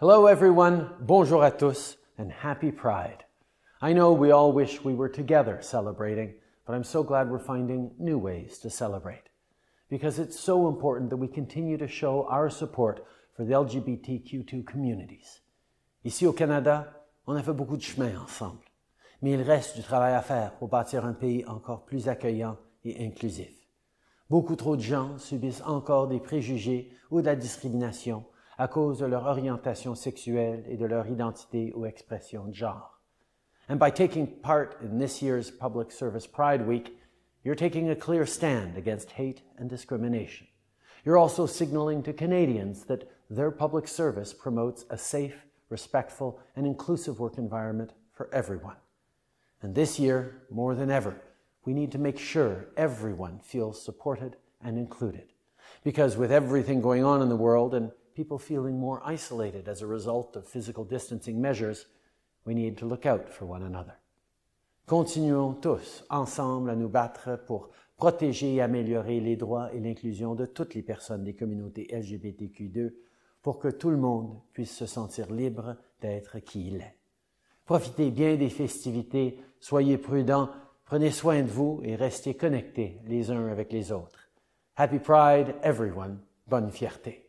Hello, everyone. Bonjour à tous, and happy Pride. I know we all wish we were together celebrating, but I'm so glad we're finding new ways to celebrate. Because it's so important that we continue to show our support for the LGBTQ2 communities. Ici au Canada, on a fait beaucoup de chemin ensemble, mais il reste du travail à faire pour bâtir un pays encore plus accueillant et inclusif. Beaucoup trop de gens subissent encore des préjugés ou de la discrimination à cause de leur orientation sexuelle et de leur identité ou expression de genre. And by taking part in this year's Public Service Pride Week, you're taking a clear stand against hate and discrimination. You're also signaling to Canadians that their public service promotes a safe, respectful, and inclusive work environment for everyone. And this year, more than ever, we need to make sure everyone feels supported and included. Because with everything going on in the world, and people feeling more isolated as a result of physical distancing measures, we need to look out for one another. Continuons tous ensemble à nous battre pour protéger et améliorer les droits et l'inclusion de toutes les personnes des communautés LGBTQ2 pour que tout le monde puisse se sentir libre d'être qui il est. Profitez bien des festivités, soyez prudents, prenez soin de vous et restez connectés les uns avec les autres. Happy Pride, everyone. Bonne fierté.